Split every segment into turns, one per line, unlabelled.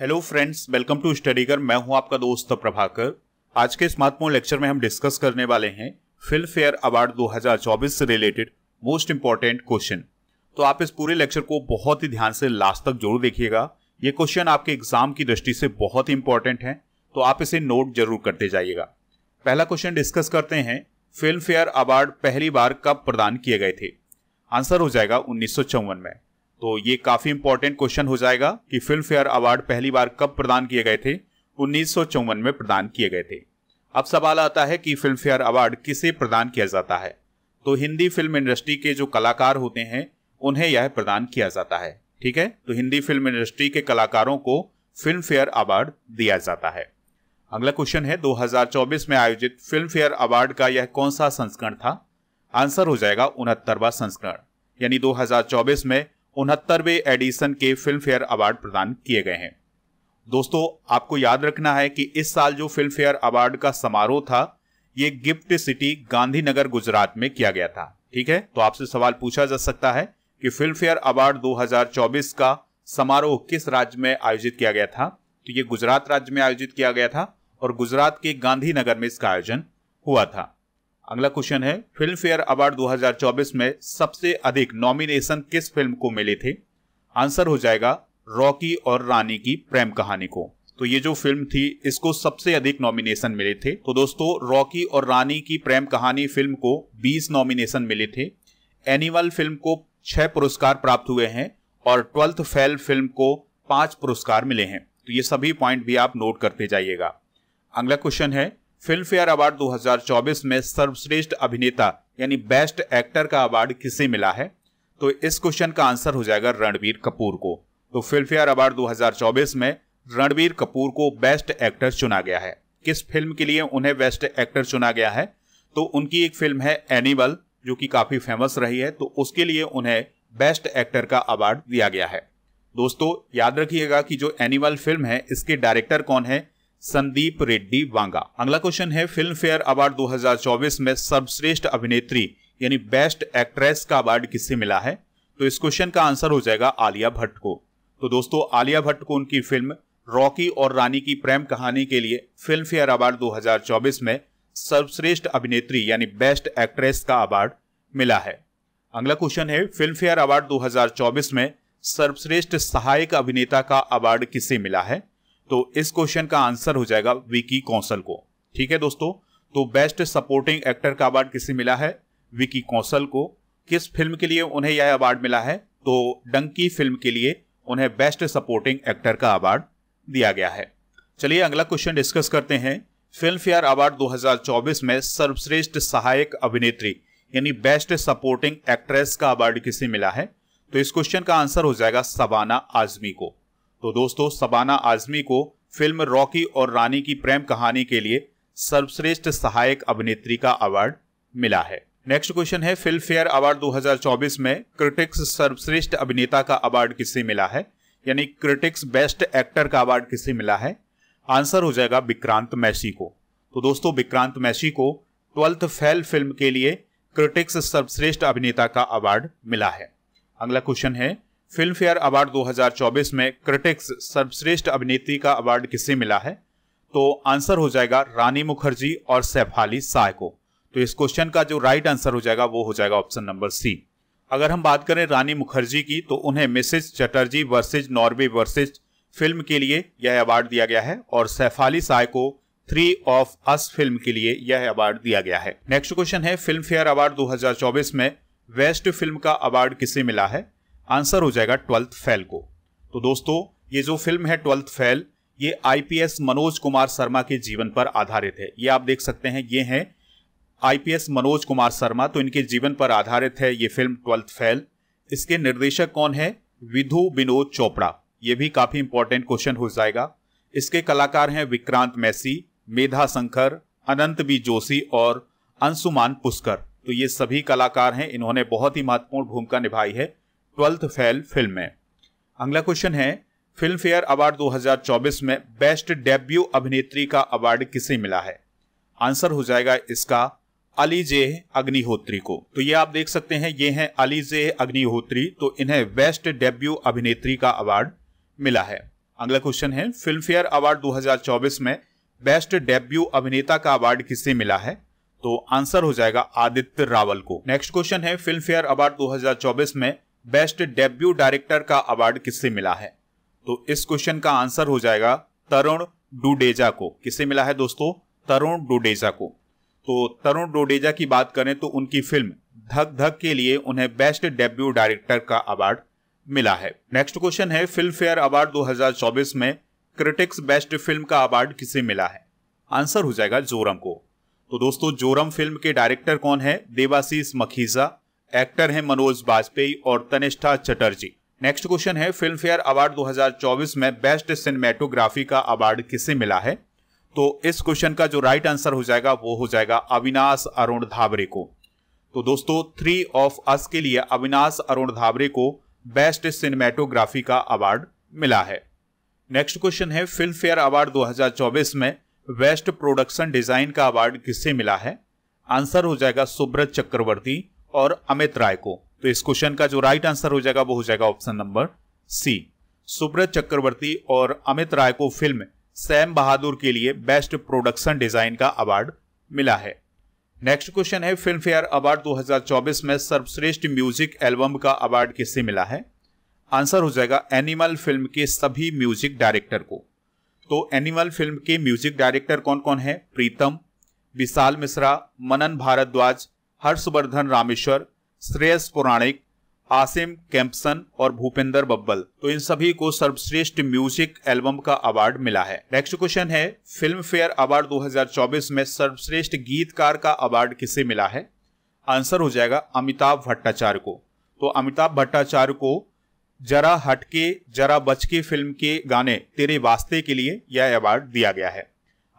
hello friends welcome to स्टडीकर मैं हूं आपका दोस्त प्रभाकर आज के स्मार्टफोन लेक्चर में हम डिस्कस करने वाले हैं फिल्म फेयर अवार्ड 2024 से रिलेटेड मोस्ट इंपॉर्टेंट क्वेश्चन तो आप इस पूरे लेक्चर को बहुत ही ध्यान से लास्ट तक जरूर देखिएगा ये क्वेश्चन आपके एग्जाम की दृष्टि से बहुत ही इंपॉर्टेंट है तो आप इसे नोट जरूर करते जाइएगा पहला क्वेश्चन डिस्कस करते हैं फिल्म फेयर अवार्ड पहली बार कब प्रदान किए गए थे आंसर हो जाएगा उन्नीस में तो ये काफ़ी इंपॉर्टेंट क्वेश्चन हो जाएगा कि फिल्म फेयर अवार्ड पहली बार कब प्रदान किए गए थे उन्नीस में प्रदान किए गए थे अब सवाल आता है कि फिल्म फेयर अवार्ड किसे प्रदान किया जाता है तो हिंदी फिल्म इंडस्ट्री के जो कलाकार होते हैं उन्हें यह प्रदान किया जाता है ठीक है तो हिंदी फिल्म इंडस्ट्री के कलाकारों को फिल्म फेयर अवार्ड दिया जाता है अगला क्वेश्चन है 2024 में आयोजित फिल्म फेयर अवार्ड का यह कौन सा संस्करण था आंसर हो जाएगा उनहत्तरवा संस्करण यानी 2024 में उनहत्तरवे एडिशन के फिल्म फेयर अवार्ड प्रदान किए गए हैं दोस्तों आपको याद रखना है कि इस साल जो फिल्म फेयर अवार्ड का समारोह था ये गिफ्ट सिटी गांधीनगर गुजरात में किया गया था ठीक है तो आपसे सवाल पूछा जा सकता है कि फिल्म फेयर अवार्ड 2024 का समारोह किस राज्य में आयोजित किया गया था तो ये गुजरात राज्य में आयोजित किया गया था और गुजरात के गांधीनगर में इसका आयोजन हुआ था अगला क्वेश्चन है फिल्म फेयर अवार्ड 2024 में सबसे अधिक नॉमिनेशन किस फिल्म को मिले थे आंसर हो जाएगा रॉकी और रानी की प्रेम कहानी को तो ये जो फिल्म थी इसको सबसे अधिक नॉमिनेशन मिले थे तो दोस्तों रॉकी और रानी की प्रेम कहानी फिल्म को 20 नॉमिनेशन मिले थे एनिमल फिल्म को छह पुरस्कार प्राप्त हुए हैं और ट्वेल्थ फेल फिल्म को पांच पुरस्कार मिले हैं तो ये सभी पॉइंट भी आप नोट करते जाइएगा अगला क्वेश्चन है फिल्म फेयर अवार्ड 2024 में सर्वश्रेष्ठ अभिनेता यानी बेस्ट एक्टर का अवार्ड किसे मिला है तो इस क्वेश्चन का आंसर हो जाएगा रणबीर कपूर को तो फिल्म फेयर अवार्ड 2024 में रणबीर कपूर को बेस्ट एक्टर चुना गया है किस फिल्म के लिए उन्हें बेस्ट एक्टर चुना गया है तो उनकी एक फिल्म है एनिमल जो कि काफी फेमस रही है तो उसके लिए उन्हें बेस्ट एक्टर का अवार्ड दिया गया है दोस्तों याद रखिएगा कि जो एनिमल फिल्म है इसके डायरेक्टर कौन है संदीप रेड्डी वांगा अगला क्वेश्चन है फिल्म फेयर अवार्ड 2024 में सर्वश्रेष्ठ अभिनेत्री यानी बेस्ट एक्ट्रेस का अवार्ड किससे मिला है तो इस क्वेश्चन का आंसर हो जाएगा आलिया भट्ट को तो दोस्तों आलिया भट्ट को उनकी फिल्म रॉकी और रानी की प्रेम कहानी के लिए फिल्म फेयर अवार्ड 2024 में सर्वश्रेष्ठ अभिनेत्री यानी बेस्ट एक्ट्रेस का अवार्ड मिला है अगला क्वेश्चन है फिल्म फेयर अवार्ड 2024 में सर्वश्रेष्ठ सहायक अभिनेता का अवार्ड किसे मिला है तो इस क्वेश्चन का आंसर हो जाएगा विकी कौशल को ठीक है दोस्तों तो बेस्ट सपोर्टिंग एक्टर का अवार्ड किसे मिला है विकी कौशल को किस फिल्म के लिए उन्हें यह अवार्ड मिला है तो डंकी फिल्म के लिए उन्हें बेस्ट सपोर्टिंग एक्टर का अवार्ड दिया गया है चलिए अगला क्वेश्चन डिस्कस करते हैं फिल्म फेयर अवार्ड 2024 में सर्वश्रेष्ठ सहायक अभिनेत्री यानी बेस्ट सपोर्टिंग एक्ट्रेस का अवार्ड किसे मिला है तो इस क्वेश्चन का आंसर हो जाएगा सबाना आजमी को तो दोस्तों सबाना आजमी को फिल्म रॉकी और रानी की प्रेम कहानी के लिए सर्वश्रेष्ठ सहायक अभिनेत्री का अवार्ड मिला है नेक्स्ट क्वेश्चन है फिल्म फेयर अवार्ड 2024 में क्रिटिक्स सर्वश्रेष्ठ अभिनेता का अवार्ड किसे मिला है यानी क्रिटिक्स बेस्ट एक्टर का अवार्ड किसे मिला है आंसर हो जाएगा विक्रांत मैसी को तो दोस्तों विक्रांत मैसी को ट्वेल्थ फेल फिल्म के लिए क्रिटिक्स सर्वश्रेष्ठ अभिनेता का अवार्ड मिला है अगला क्वेश्चन है फिल्म फेयर अवार्ड 2024 में क्रिटिक्स सर्वश्रेष्ठ अभिनेत्री का अवार्ड किसे मिला है तो आंसर हो जाएगा रानी मुखर्जी और सैफाली साय को तो इस क्वेश्चन का जो राइट आंसर हो जाएगा वो हो जाएगा ऑप्शन नंबर सी अगर हम बात करें रानी मुखर्जी की तो उन्हें Mrs Chatterjee versus Norway versus film के लिए यह अवार्ड दिया गया है और सैफाली साय को थ्री ऑफ अस फिल्म के लिए यह अवार्ड दिया गया है नेक्स्ट क्वेश्चन है फिल्म फेयर अवार्ड 2024 में वेस्ट फिल्म का अवार्ड किसे मिला है आंसर हो जाएगा ट्वेल्थ फेल को तो दोस्तों ये जो फिल्म है ट्वेल्थ फेल ये आईपीएस मनोज कुमार शर्मा के जीवन पर आधारित है ये आप देख सकते हैं ये है आईपीएस मनोज कुमार शर्मा तो इनके जीवन पर आधारित है ये फिल्म ट्वेल्थ फेल इसके निर्देशक कौन है विधु विनोद चोपड़ा ये भी काफी इंपॉर्टेंट क्वेश्चन हो जाएगा इसके कलाकार हैं विक्रांत मैसी मेधा शंकर अनंत बी जोशी और अंशुमान पुष्कर तो ये सभी कलाकार हैं इन्होंने बहुत ही महत्वपूर्ण भूमिका निभाई है ट्वेल्थ फेल फिल्में अगला क्वेश्चन है फिल्म फेयर अवार्ड 2024 में बेस्ट डेब्यू अभिनेत्री का अवार्ड किसे मिला है आंसर हो जाएगा इसका अली जे अग्निहोत्री को तो ये आप देख सकते हैं ये हैं अली जे अग्निहोत्री तो इन्हें बेस्ट डेब्यू अभिनेत्री का अवार्ड मिला है अगला क्वेश्चन है फिल्म फेयर अवार्ड 2024 में बेस्ट डेब्यू अभिनेता का अवार्ड किसे मिला है तो आंसर हो जाएगा आदित्य रावल को नेक्स्ट क्वेश्चन है फिल्म फेयर अवार्ड 2024 में बेस्ट डेब्यू डायरेक्टर का अवार्ड किससे मिला है तो इस क्वेश्चन का आंसर हो जाएगा तरुण डुडेजा को किसे मिला है दोस्तों तरुण डुडेजा को तो तरुण डोडेजा की बात करें तो उनकी फिल्म धक धक के लिए उन्हें बेस्ट डेब्यू डायरेक्टर का अवार्ड मिला है नेक्स्ट क्वेश्चन है फिल्म फेयर अवार्ड 2024 में क्रिटिक्स बेस्ट फिल्म का अवार्ड किसे मिला है आंसर हो जाएगा जोरम को तो दोस्तों जोरम फिल्म के डायरेक्टर कौन है देवाशीष मखीजा एक्टर हैं मनोज बाजपेयी और तनिष्ठा चटर्जी नेक्स्ट क्वेश्चन है फिल्म फेयर अवार्ड 2024 में बेस्ट सिनेमेटोग्राफी का अवार्ड किसे मिला है तो इस क्वेश्चन का जो राइट आंसर हो जाएगा वो हो जाएगा अविनाश अरुण धाबरे को तो दोस्तों थ्री ऑफ अस के लिए अविनाश अरुण धाबरे को बेस्ट सिनेमेटोग्राफी का अवार्ड मिला है नेक्स्ट क्वेश्चन है फिल्म फेयर अवार्ड 2024 में बेस्ट प्रोडक्शन डिजाइन का अवार्ड किससे मिला है आंसर हो जाएगा सुब्रत चक्रवर्ती और अमित राय को तो इस क्वेश्चन का जो राइट आंसर हो जाएगा वो हो जाएगा option number C Subrata Chakraborty और अमित राय को फिल्म सैम बहादुर के लिए बेस्ट प्रोडक्शन डिजाइन का अवार्ड मिला है नेक्स्ट क्वेश्चन है फिल्म फेयर अवार्ड 2024 में सर्वश्रेष्ठ म्यूजिक एल्बम का अवार्ड किससे मिला है आंसर हो जाएगा एनिमल फिल्म के सभी म्यूजिक डायरेक्टर को तो एनिमल फिल्म के म्यूजिक डायरेक्टर कौन कौन है प्रीतम विशाल मिश्रा मनन भारद्वाज हर्षवर्धन रामेश्वर श्रेयस पौराणिक आसिम कैंपसन और भूपेंद्र बब्बल तो इन सभी को सर्वश्रेष्ठ म्यूजिक एल्बम का अवार्ड मिला है नेक्स्ट क्वेश्चन है फिल्म फेयर अवार्ड 2024 में सर्वश्रेष्ठ गीतकार का अवार्ड किसे मिला है आंसर हो जाएगा अमिताभ भट्टाचार्य को तो अमिताभ भट्टाचार्य को जरा हटके जरा बच के फिल्म के गाने तेरे वास्ते के लिए यह अवार्ड दिया गया है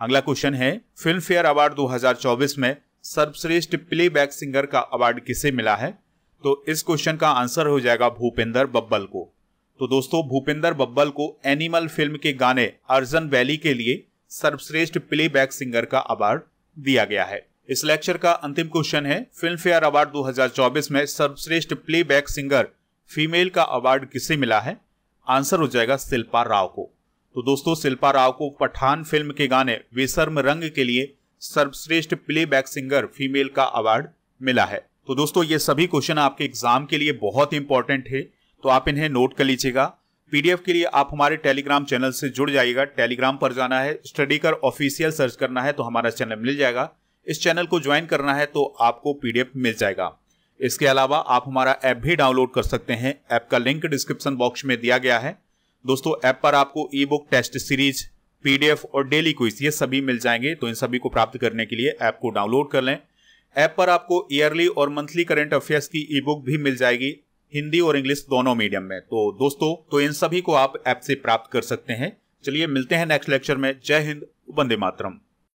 अगला क्वेश्चन है फिल्म फेयर अवार्ड 2024 में सर्वश्रेष्ठ प्लेबैक सिंगर का अवार्ड किसे मिला है तो इस क्वेश्चन का आंसर हो जाएगा भूपेंद्र बब्बल को तो दोस्तों भूपेंद्र बब्बल को एनिमल फिल्म के गाने अर्जन वैली के लिए सर्वश्रेष्ठ प्लेबैक सिंगर का अवार्ड दिया गया है इस लेक्चर का अंतिम क्वेश्चन है फिल्म फेयर अवार्ड 2024 में सर्वश्रेष्ठ प्लेबैक सिंगर फीमेल का अवार्ड किसे मिला है आंसर हो जाएगा शिल्पा राव को तो दोस्तों शिल्पा राव को पठान फिल्म के गाने विसर्म रंग के लिए सर्वश्रेष्ठ प्लेबैक सिंगर फीमेल का अवार्ड मिला है तो दोस्तों ये सभी क्वेश्चन आपके एग्जाम के लिए बहुत इंपॉर्टेंट है तो आप इन्हें नोट कर लीजिएगा पीडीएफ के लिए आप हमारे टेलीग्राम चैनल से जुड़ जाइएगा टेलीग्राम पर जाना है स्टडी कर ऑफिशियल सर्च करना है तो हमारा चैनल मिल जाएगा इस चैनल को ज्वाइन करना है तो आपको पीडीएफ मिल जाएगा इसके अलावा आप हमारा ऐप भी डाउनलोड कर सकते हैं ऐप का लिंक डिस्क्रिप्शन बॉक्स में दिया गया है दोस्तों ऐप पर आपको e book test series PDF और डेली क्विज ये सभी मिल जाएंगे तो इन सभी को प्राप्त करने के लिए ऐप को डाउनलोड कर लें ऐप पर आपको ईयरली और मंथली करेंट अफेयर्स की ई बुक भी मिल जाएगी हिंदी और इंग्लिश दोनों मीडियम में तो दोस्तों तो इन सभी को आप ऐप से प्राप्त कर सकते हैं चलिए मिलते हैं नेक्स्ट लेक्चर में जय हिंद वंदे मातरम